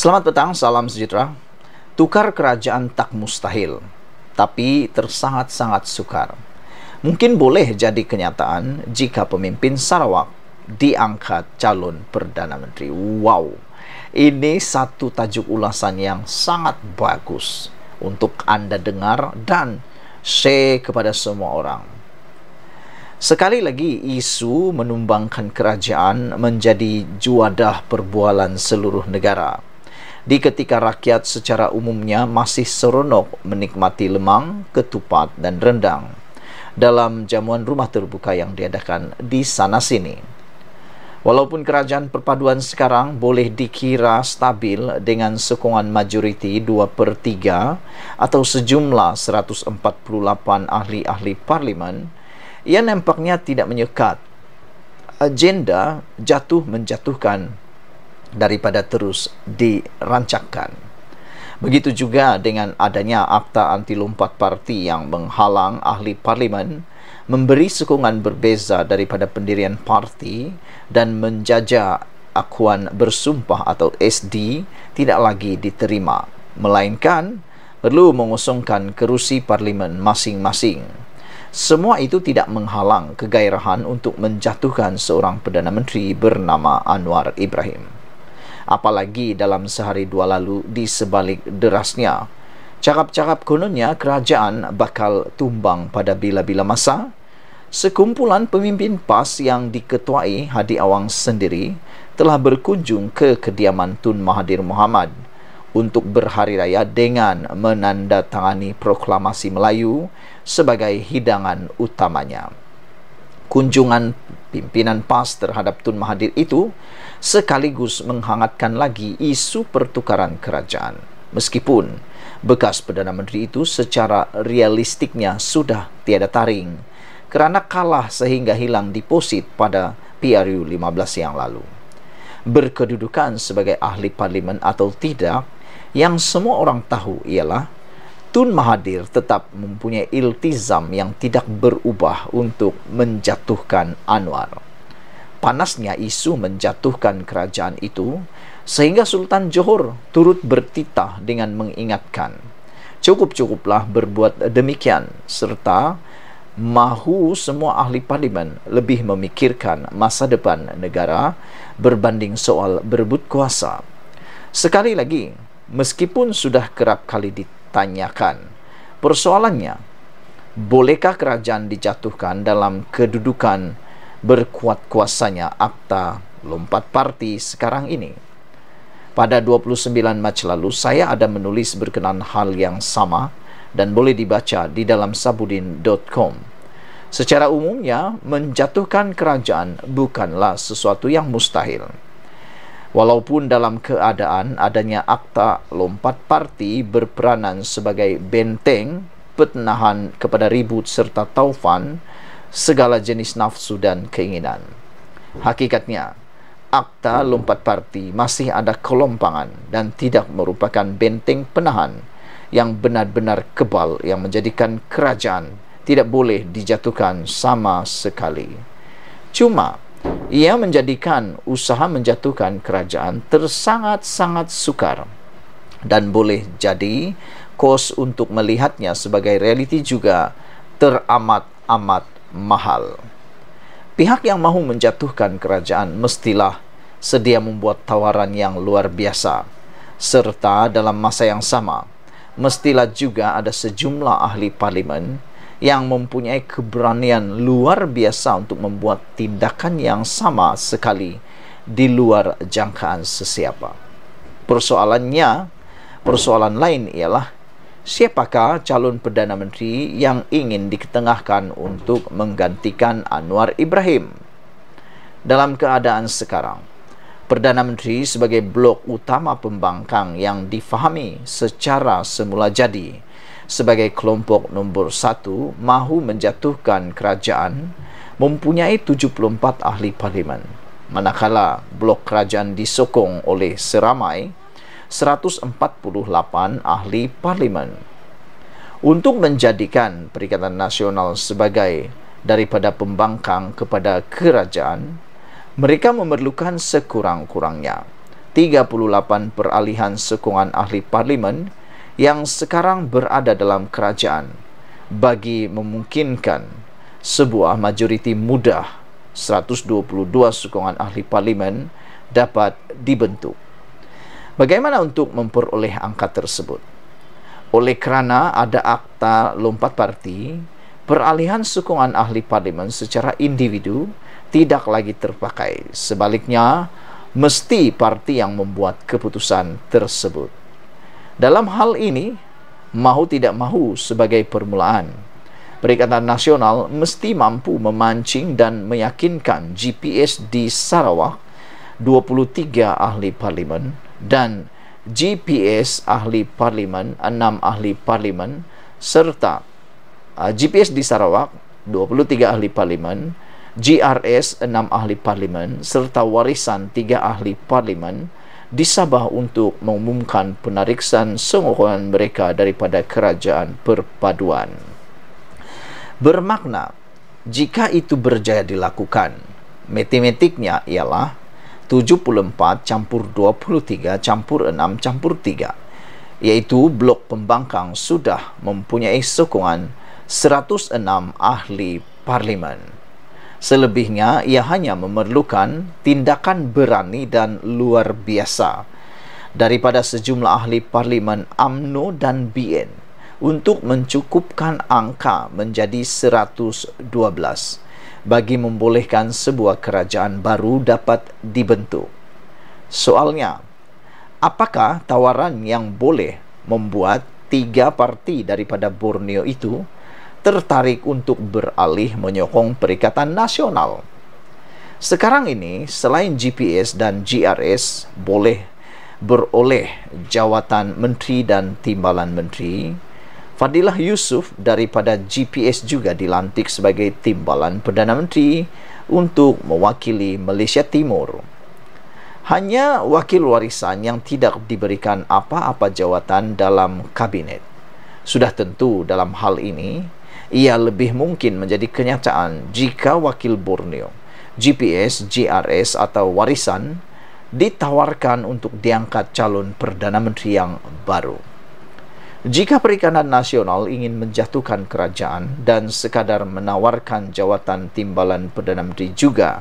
Selamat petang, salam sejahtera. Tukar kerajaan tak mustahil, tapi tersangat-sangat sukar. Mungkin boleh jadi kenyataan jika pemimpin Sarawak diangkat calon Perdana Menteri. Wow, ini satu tajuk ulasan yang sangat bagus untuk Anda dengar dan share kepada semua orang. Sekali lagi isu menumbangkan kerajaan menjadi juadah perbualan seluruh negara di ketika rakyat secara umumnya masih seronok menikmati lemang, ketupat dan rendang dalam jamuan rumah terbuka yang diadakan di sana sini. Walaupun kerajaan perpaduan sekarang boleh dikira stabil dengan sokongan majoriti 2 per 3 atau sejumlah 148 ahli-ahli parlimen, ia nampaknya tidak menyekat agenda jatuh menjatuhkan daripada terus dirancangkan. Begitu juga dengan adanya akta anti lompat parti yang menghalang ahli parlimen memberi sokongan berbeza daripada pendirian parti dan menjajah akuan bersumpah atau SD tidak lagi diterima melainkan perlu mengusungkan kerusi parlimen masing-masing. Semua itu tidak menghalang kegairahan untuk menjatuhkan seorang Perdana Menteri bernama Anwar Ibrahim apalagi dalam sehari dua lalu di sebalik derasnya. Cakap-cakap kononnya kerajaan bakal tumbang pada bila-bila masa. Sekumpulan pemimpin PAS yang diketuai Hadi Awang sendiri telah berkunjung ke kediaman Tun Mahathir Mohamad untuk berhari raya dengan menandatangani proklamasi Melayu sebagai hidangan utamanya kunjungan pimpinan PAS terhadap Tun Mahathir itu sekaligus menghangatkan lagi isu pertukaran kerajaan. Meskipun bekas Perdana Menteri itu secara realistiknya sudah tiada taring kerana kalah sehingga hilang deposit pada PRU 15 yang lalu. Berkedudukan sebagai ahli parlimen atau tidak, yang semua orang tahu ialah Tun Mahathir tetap mempunyai iltizam yang tidak berubah untuk menjatuhkan Anwar. Panasnya isu menjatuhkan kerajaan itu sehingga Sultan Johor turut bertitah dengan mengingatkan cukup-cukuplah berbuat demikian serta mahu semua ahli parlimen lebih memikirkan masa depan negara berbanding soal berbut kuasa. Sekali lagi, meskipun sudah kerap kali ditanyakan. Persoalannya, bolehkah kerajaan dijatuhkan dalam kedudukan berkuat kuasanya akta lompat parti sekarang ini? Pada 29 Mac lalu, saya ada menulis berkenaan hal yang sama dan boleh dibaca di dalam sabudin.com. Secara umumnya, menjatuhkan kerajaan bukanlah sesuatu yang mustahil. Walaupun dalam keadaan adanya akta lompat parti berperanan sebagai benteng penahan kepada ribut serta taufan segala jenis nafsu dan keinginan. Hakikatnya, akta lompat parti masih ada kelompangan dan tidak merupakan benteng penahan yang benar-benar kebal yang menjadikan kerajaan tidak boleh dijatuhkan sama sekali. Cuma ia menjadikan usaha menjatuhkan kerajaan tersangat-sangat sukar dan boleh jadi kos untuk melihatnya sebagai realiti juga teramat-amat mahal. Pihak yang mahu menjatuhkan kerajaan mestilah sedia membuat tawaran yang luar biasa serta dalam masa yang sama mestilah juga ada sejumlah ahli parlimen yang mempunyai keberanian luar biasa untuk membuat tindakan yang sama sekali di luar jangkaan sesiapa. Persoalannya, persoalan lain ialah siapakah calon Perdana Menteri yang ingin diketengahkan untuk menggantikan Anwar Ibrahim? Dalam keadaan sekarang, Perdana Menteri sebagai blok utama pembangkang yang difahami secara semula jadi sebagai kelompok nombor satu mahu menjatuhkan kerajaan mempunyai 74 ahli parlimen manakala blok kerajaan disokong oleh seramai 148 ahli parlimen untuk menjadikan Perikatan Nasional sebagai daripada pembangkang kepada kerajaan mereka memerlukan sekurang-kurangnya 38 peralihan sokongan ahli parlimen yang sekarang berada dalam kerajaan bagi memungkinkan sebuah majoriti mudah 122 sokongan ahli parlimen dapat dibentuk. Bagaimana untuk memperoleh angka tersebut? Oleh kerana ada akta lompat parti, peralihan sokongan ahli parlimen secara individu tidak lagi terpakai. Sebaliknya, mesti parti yang membuat keputusan tersebut. Dalam hal ini, mahu tidak mahu sebagai permulaan, Perikatan Nasional mesti mampu memancing dan meyakinkan GPS di Sarawak, 23 ahli parlimen dan GPS ahli parlimen, 6 ahli parlimen serta ah, GPS di Sarawak, 23 ahli parlimen, GRS 6 ahli parlimen serta warisan 3 ahli parlimen di Sabah untuk mengumumkan penariksan sengorangan mereka daripada kerajaan perpaduan. Bermakna, jika itu berjaya dilakukan, matematiknya ialah 74 campur 23 campur 6 campur 3 iaitu blok pembangkang sudah mempunyai sokongan 106 ahli parlimen. Selebihnya, ia hanya memerlukan tindakan berani dan luar biasa daripada sejumlah ahli parlimen AMNO dan BN untuk mencukupkan angka menjadi 112 bagi membolehkan sebuah kerajaan baru dapat dibentuk. Soalnya, apakah tawaran yang boleh membuat tiga parti daripada Borneo itu tertarik untuk beralih menyokong Perikatan Nasional. Sekarang ini, selain GPS dan GRS boleh beroleh jawatan menteri dan timbalan menteri, Fadilah Yusuf daripada GPS juga dilantik sebagai timbalan Perdana Menteri untuk mewakili Malaysia Timur. Hanya wakil warisan yang tidak diberikan apa-apa jawatan dalam kabinet. Sudah tentu dalam hal ini, ia lebih mungkin menjadi kenyataan jika wakil Borneo, GPS, GRS atau warisan ditawarkan untuk diangkat calon Perdana Menteri yang baru. Jika Perikanan Nasional ingin menjatuhkan kerajaan dan sekadar menawarkan jawatan timbalan Perdana Menteri juga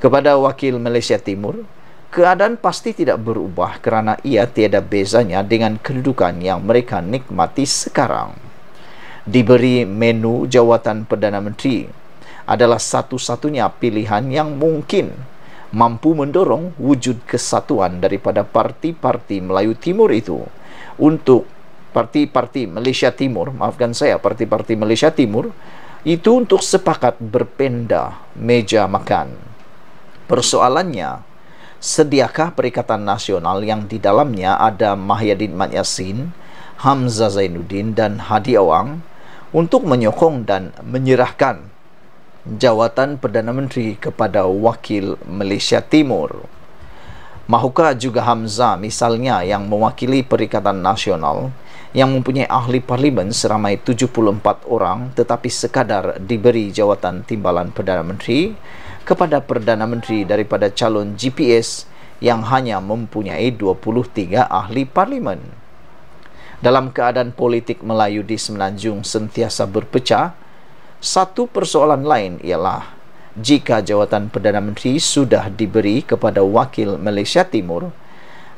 kepada wakil Malaysia Timur, keadaan pasti tidak berubah kerana ia tiada bezanya dengan kedudukan yang mereka nikmati sekarang diberi menu jawatan Perdana Menteri adalah satu-satunya pilihan yang mungkin mampu mendorong wujud kesatuan daripada parti-parti Melayu Timur itu untuk parti-parti Malaysia Timur, maafkan saya, parti-parti Malaysia Timur itu untuk sepakat berpenda meja makan. Persoalannya, sediakah Perikatan Nasional yang di dalamnya ada Mahyadin Mat Yassin, Hamzah Zainuddin dan Hadi Awang untuk menyokong dan menyerahkan jawatan Perdana Menteri kepada wakil Malaysia Timur. Mahuka juga Hamzah misalnya yang mewakili Perikatan Nasional yang mempunyai ahli parlimen seramai 74 orang tetapi sekadar diberi jawatan timbalan Perdana Menteri kepada Perdana Menteri daripada calon GPS yang hanya mempunyai 23 ahli parlimen dalam keadaan politik Melayu di Semenanjung sentiasa berpecah, satu persoalan lain ialah jika jawatan Perdana Menteri sudah diberi kepada wakil Malaysia Timur,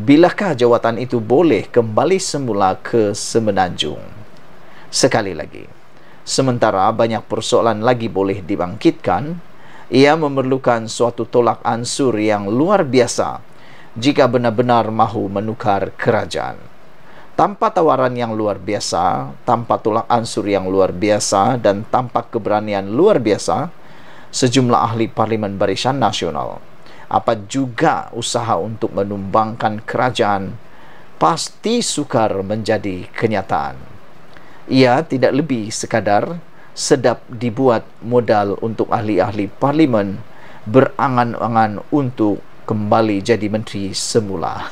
bilakah jawatan itu boleh kembali semula ke Semenanjung? Sekali lagi, sementara banyak persoalan lagi boleh dibangkitkan, ia memerlukan suatu tolak ansur yang luar biasa jika benar-benar mahu menukar kerajaan tanpa tawaran yang luar biasa, tanpa tulang ansur yang luar biasa, dan tanpa keberanian luar biasa, sejumlah ahli Parlimen Barisan Nasional, apa juga usaha untuk menumbangkan kerajaan, pasti sukar menjadi kenyataan. Ia tidak lebih sekadar sedap dibuat modal untuk ahli-ahli Parlimen berangan-angan untuk kembali jadi menteri semula.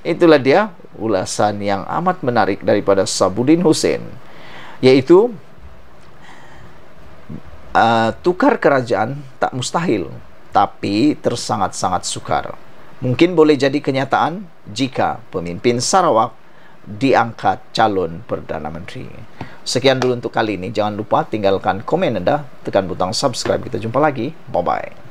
Itulah dia ulasan yang amat menarik daripada Sabudin Hussein yaitu uh, tukar kerajaan tak mustahil tapi tersangat-sangat sukar. Mungkin boleh jadi kenyataan jika pemimpin Sarawak diangkat calon Perdana Menteri. Sekian dulu untuk kali ini. Jangan lupa tinggalkan komen anda, tekan butang subscribe. Kita jumpa lagi. Bye-bye.